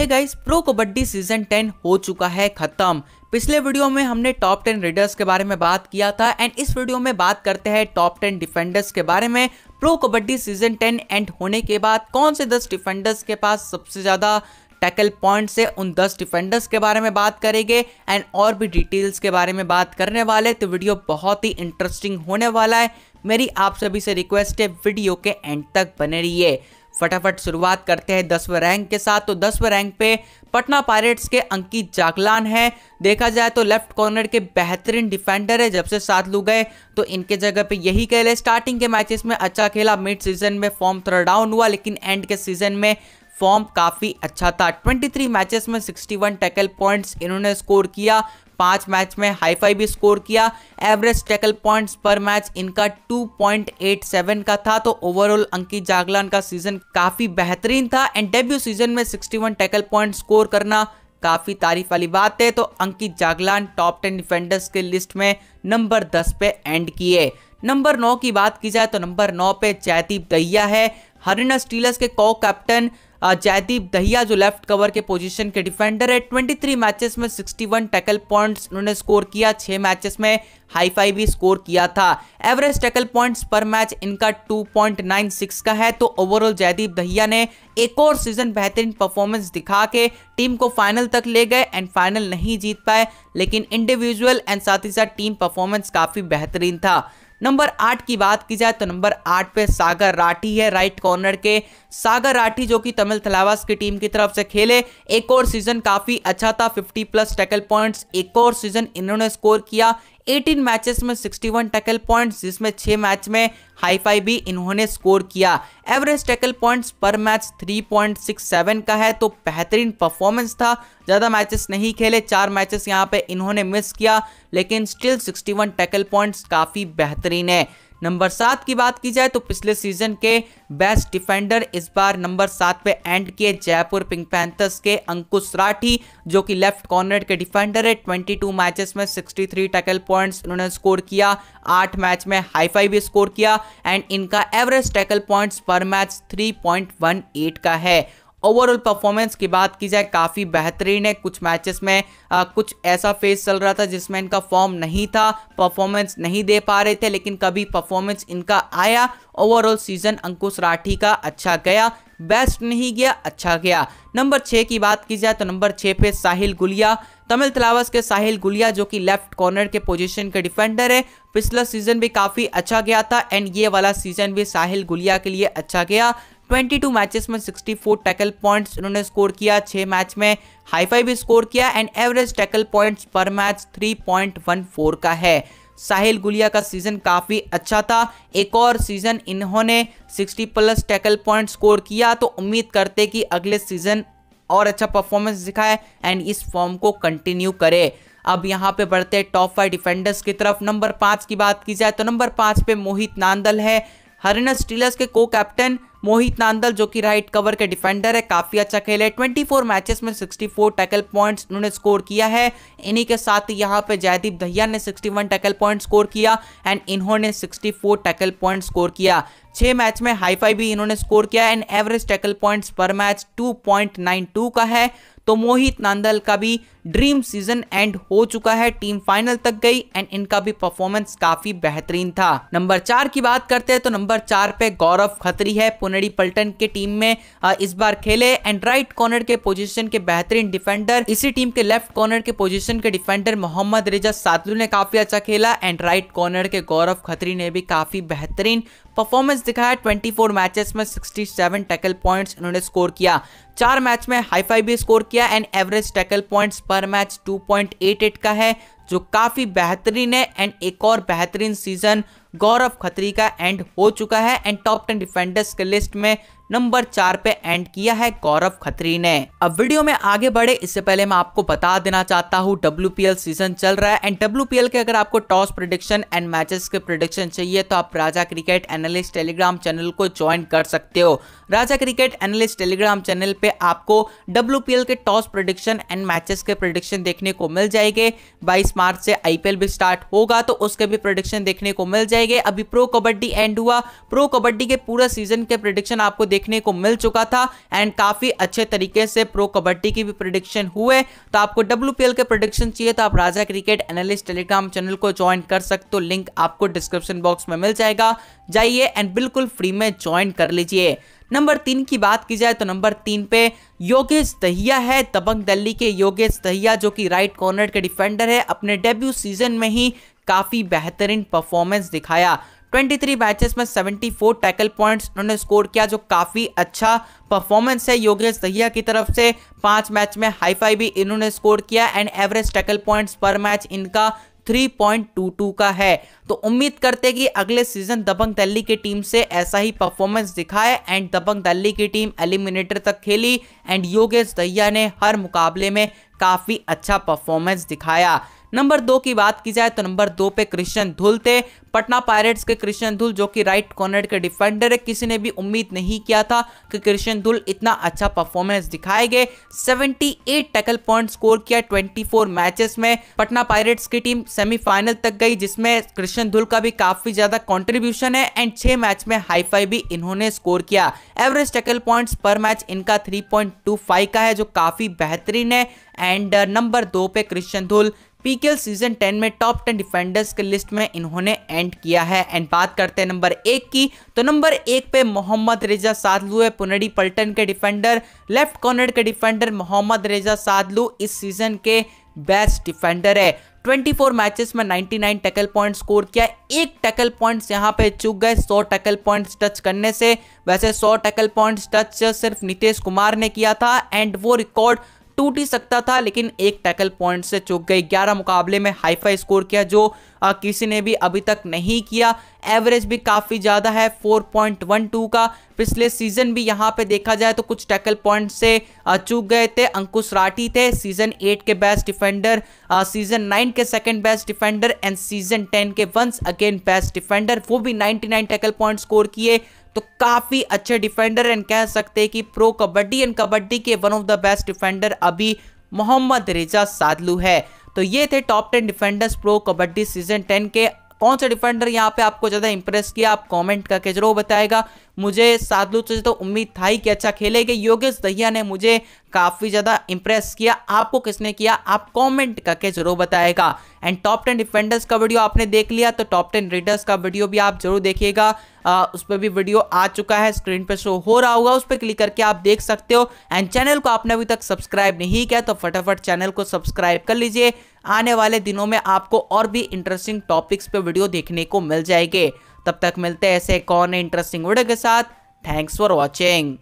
हे guys pro Kabaddi season 10 हो चुका है खत्म पिछले वीडियो में हमने टॉप 10 रीडर्स के बारे में बात किया था एंड इस वीडियो में बात करते हैं टॉप 10 डिफेंडर्स के बारे में प्रो कबड्डी सीजन 10 एंड होने के बाद कौन से 10 डिफेंडर्स के पास सबसे ज़्यादा टैकल पॉइंट से उन 10 डिफेंडर्स के बारे में बात करेंगे एंड और भी डिटेल्स के बारे में बात करने वाले तो वीडियो बहुत ही इंटरेस्टिंग होने वाला है मेरी आप सभी से रिक्वेस्ट है वीडियो के एंड तक बने रहिए फटाफट शुरुआत करते हैं दसवें रैंक के साथ तो दसवें रैंक पे पटना पायरेट्स के अंकित जागलान है देखा जाए तो लेफ्ट कॉर्नर के बेहतरीन डिफेंडर है जब से साथ लू गए तो इनके जगह पे यही कहले स्टार्टिंग के मैचेस में अच्छा खेला मिड सीजन में फॉर्म थोड़ा डाउन हुआ लेकिन एंड के सीजन में फॉर्म काफ़ी अच्छा था 23 मैचेस में 61 टैकल पॉइंट्स इन्होंने स्कोर किया पांच मैच में हाईफाई भी स्कोर किया average tackle points per match इनका 2.87 का था तो ओवरऑल अंकित जागलान का सीजन काफ़ी बेहतरीन था एंड डेब्यू सीजन में 61 वन टैकल पॉइंट स्कोर करना काफ़ी तारीफ वाली बात है तो Ankit Jaglan top ten defenders के लिस्ट में नंबर दस पे एंड किए नंबर नौ की बात की जाए तो नंबर नौ पे जयदीप दहिया है हरिना स्टीलर्स के को कैप्टन जयदीप दहिया जो लेफ्ट कवर के पोजीशन के डिफेंडर है 23 मैचेस में 61 टैकल पॉइंट्स उन्होंने स्कोर किया छह मैचेस में हाई फाई भी स्कोर किया था average tackle points per match इनका 2.96 का है तो ओवरऑल जयदीप दहिया ने एक और सीजन बेहतरीन परफॉर्मेंस दिखा के टीम को फाइनल तक ले गए एंड फाइनल नहीं जीत पाए लेकिन इंडिविजुअल एंड साथ ही साथ टीम परफॉर्मेंस काफ़ी बेहतरीन था नंबर आठ की बात की जाए तो नंबर आठ पे सागर राठी है राइट कॉर्नर के सागर राठी जो कि तमिल थलावास की टीम की तरफ से खेले एक और सीजन काफी अच्छा था 50 प्लस टैकल पॉइंट्स एक और सीजन इन्होंने स्कोर किया 18 मैचेस में 61 टैकल पॉइंट जिसमें 6 मैच में हाई फाई भी इन्होंने स्कोर किया average tackle points per match 3.67 का है तो बेहतरीन परफॉर्मेंस था ज़्यादा मैचेस नहीं खेले चार मैचेस यहाँ पे इन्होंने मिस किया लेकिन स्टिल 61 टैकल पॉइंट्स काफ़ी बेहतरीन है नंबर सात की बात की जाए तो पिछले सीजन के बेस्ट डिफेंडर इस बार नंबर सात पे एंड किए जयपुर पिंक पैंथर्स के अंकुश राठी जो कि लेफ्ट कॉर्नर के डिफेंडर है 22 मैचेस में 63 टैकल पॉइंट्स इन्होंने स्कोर किया आठ मैच में हाई फाइव भी स्कोर किया एंड इनका average tackle points per match three का है ओवरऑल परफॉर्मेंस की बात की जाए काफ़ी बेहतरीन है कुछ मैचेस में आ, कुछ ऐसा फेस चल रहा था जिसमें इनका फॉर्म नहीं था परफॉर्मेंस नहीं दे पा रहे थे लेकिन कभी परफॉर्मेंस इनका आया ओवरऑल सीजन अंकुश राठी का अच्छा गया बेस्ट नहीं गया अच्छा गया नंबर छः की बात की जाए तो नंबर छः पे साहिल गुलिया तमिल तलावस के साहिल गुलिया जो कि लेफ्ट कॉर्नर के पोजीशन के डिफेंडर है पिछला सीजन भी काफ़ी अच्छा गया था एंड ये वाला सीजन भी साहिल गुलिया के लिए अच्छा गया 22 मैचेस में 64 टैकल पॉइंट्स इन्होंने स्कोर किया छः मैच में हाई फाइव स्कोर किया and average tackle points per match 3.14 का है साहिल गुलिया का सीजन काफ़ी अच्छा था एक और सीजन इन्होंने 60 प्लस टैकल पॉइंट स्कोर किया तो उम्मीद करते कि अगले सीजन और अच्छा परफॉर्मेंस दिखाए एंड इस फॉर्म को कंटिन्यू करे अब यहाँ पे बढ़ते टॉप फाइव डिफेंडर्स की तरफ नंबर पाँच की बात की जाए तो नंबर पाँच पे मोहित नांदल है हरिना स्टीलर्स के को कैप्टन मोहित नांदल जो कि राइट कवर के डिफेंडर है काफ़ी अच्छा खेले 24 मैचेस में 64 टैकल पॉइंट उन्होंने स्कोर किया है इन्हीं के साथ यहाँ पे जयदीप दहिया ने 61 टैकल पॉइंट स्कोर किया एंड इन्होंने 64 टैकल पॉइंट स्कोर किया छह मैच में हाईफाई भी इन्होंने स्कोर किया and average tackle points per match 2.92 का है तो मोहित नांदल का भी ड्रीम सीजन एंड हो चुका है टीम फाइनल तक गई एंड इनका भी परफॉर्मेंस काफी बेहतरीन था नंबर चार की बात करते हैं तो नंबर चार पे गौरव खत्री है पुनेरी पल्टन के टीम में इस बार खेले एंड राइट कॉर्नर के पोजीशन के बेहतरीन डिफेंडर इसी टीम के लेफ्ट कॉर्नर के पोजिशन के डिफेंडर मोहम्मद रिजा सातलू ने काफी अच्छा खेला एंड राइट कॉर्नर के गौरव खत्री ने भी काफी बेहतरीन परफॉर्मेंस दिखाया 24 मैचेस में 67 टैकल पॉइंट्स उन्होंने स्कोर किया चार मैच में हाई फाई भी स्कोर किया and average tackle points per match 2.88 का है जो काफ़ी बेहतरीन है एंड एक और बेहतरीन सीजन गौरव खत्री का एंड हो चुका है एंड टॉप टेन डिफेंडर्स के लिस्ट में नंबर चार पे एंड किया है गौरव खत्री ने अब वीडियो में आगे बढ़े इससे पहले मैं आपको बता देना चाहता हूँ डब्ल्यू सीजन चल रहा है एंड डब्ल्यू के अगर आपको टॉस प्रोडिक्शन एंड मैचेस के प्रोडिक्शन चाहिए तो आप Raja cricket analyst telegram channel को ज्वाइन कर सकते हो Raja cricket analyst telegram channel पे आपको डब्ल्यू के टॉस प्रोडिक्शन एंड मैचेस के प्रोडिक्शन देखने को मिल जाएंगे बाईस मार्च से आईपीएल भी स्टार्ट होगा तो उसके भी प्रोडिक्शन देखने को मिल जाएंगे अभी प्रो कबड्डी एंड हुआ प्रो कबड्डी के पूरा सीजन के प्रोडिक्शन आपको देख देखने को मिल चुका था एंड काफ़ी अच्छे तरीके से प्रो कबड्डी की भी प्रोडिक्शन हुए तो आपको डब्ल्यू के प्रोडिक्शन चाहिए तो आप Raja cricket analyst telegram channel को ज्वाइन कर सकते हो लिंक आपको डिस्क्रिप्शन बॉक्स में मिल जाएगा जाइए एंड बिल्कुल फ्री में ज्वाइन कर लीजिए नंबर तीन की बात की जाए तो नंबर तीन पे योगेश दहिया है दबंग दिल्ली के योगेश दहिया जो कि राइट कॉर्नर के डिफेंडर है अपने डेब्यू सीजन में ही काफ़ी बेहतरीन परफॉर्मेंस दिखाया 23 मैचेस में 74 टैकल पॉइंट्स उन्होंने स्कोर किया जो काफ़ी अच्छा परफॉर्मेंस है योगेश दहिया की तरफ से पांच मैच में हाईफाई भी इन्होंने स्कोर किया and average tackle points per match इनका 3.22 का है तो उम्मीद करते हैं कि अगले सीजन दबंग दिल्ली की टीम से ऐसा ही परफॉर्मेंस दिखाए एंड दबंग दिल्ली की टीम एलिमिनेटर तक खेली एंड योगेश दहिया ने हर मुकाबले में काफ़ी अच्छा परफॉर्मेंस दिखाया नंबर दो की बात की जाए तो नंबर दो पे क्रिश्चियन धुल थे पटना पायरेट्स के क्रिश्चियन धुल जो कि राइट कॉर्नर के डिफेंडर है किसी ने भी उम्मीद नहीं किया था कि क्रिश्चियन धुल इतना अच्छा परफॉर्मेंस दिखाएंगे 78 टैकल पॉइंट स्कोर किया 24 मैचेस में पटना पायरेट्स की टीम सेमीफाइनल तक गई जिसमें क्रिश्चियन धुल का भी काफी ज्यादा कॉन्ट्रीब्यूशन है एंड छह मैच में हाई भी इन्होंने स्कोर किया average tackle points per match इनका थ्री का है जो काफी बेहतरीन है एंड uh, नंबर दो पे क्रिश्चियन धुल पीकेएल सीजन 10 में टॉप 10 डिफेंडर्स के लिस्ट में इन्होंने एंड किया है एंड बात करते हैं नंबर एक की तो नंबर एक पे मोहम्मद रेजा सादलू है पुनडी पल्टन के डिफेंडर लेफ्ट कॉर्नर के डिफेंडर मोहम्मद रेजा सादलू इस सीजन के बेस्ट डिफेंडर है 24 मैचेस में 99 टैकल पॉइंट स्कोर किया एक टैकल पॉइंट्स यहां पे चुक गए 100 टैकल पॉइंट्स टच करने से वैसे 100 टैकल पॉइंट्स टच सिर्फ नीतीश कुमार ने किया था एंड वो रिकॉर्ड टूट ही सकता था लेकिन एक टैकल पॉइंट से चुक गई ग्यारह मुकाबले में हाईफा स्कोर किया जो आ, किसी ने भी अभी तक नहीं किया एवरेज भी काफ़ी ज़्यादा है 4.12 का पिछले सीजन भी यहाँ पे देखा जाए तो कुछ टैकल पॉइंट से चूक गए थे अंकुश राठी थे सीजन एट के बेस्ट डिफेंडर आ, सीजन नाइन के second best defender and season ten के वंस अगेन बेस्ट डिफेंडर वो भी 99 टैकल पॉइंट स्कोर किए तो काफ़ी अच्छे डिफेंडर एंड कह सकते हैं कि प्रो कबड्डी एंड कबड्डी के one of the best defender अभी मोहम्मद रिजा सादलू है तो ये थे top ten defenders pro Kabaddi season ten के कौन सा डिफेंडर यहाँ पे आपको ज़्यादा इंप्रेस किया आप कमेंट करके जरूर बताएगा मुझे सादलू से तो उम्मीद था ही कि अच्छा खेलेगा योगेश दहिया ने मुझे काफ़ी ज़्यादा इंप्रेस किया आपको किसने किया आप कमेंट करके जरूर बताएगा एंड टॉप टेन डिफेंडर्स का वीडियो आपने देख लिया तो टॉप टेन रीडर्स का वीडियो भी आप जरूर देखिएगा आ, उस पर भी वीडियो आ चुका है स्क्रीन पर शो हो रहा होगा उस पर क्लिक करके आप देख सकते हो एंड चैनल को आपने अभी तक सब्सक्राइब नहीं किया तो फटाफट चैनल को सब्सक्राइब कर लीजिए आने वाले दिनों में आपको और भी इंटरेस्टिंग टॉपिक्स पे वीडियो देखने को मिल जाएंगे तब तक मिलते हैं ऐसे कौन इंटरेस्टिंग वीडियो के साथ थैंक्स फॉर वॉचिंग